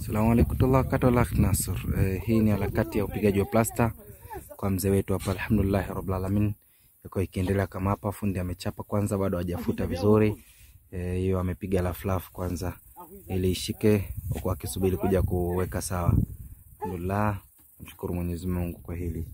Salamu alaikum katolak Nasr. Eh, hii ni harakati ya upigaji wa plasta kwa mzee wetu hapa, alhamdulillah rabbil alamin, iko ikiendelea kama hapa. Fundi amechapa kwanza, bado hajafuta vizuri eh, hiyo eh, amepiga laflaf kwanza ili ishike, huku akisubiri kuja kuweka sawa. Alhamdulillah, mshukuru Mwenyezi Mungu kwa hili.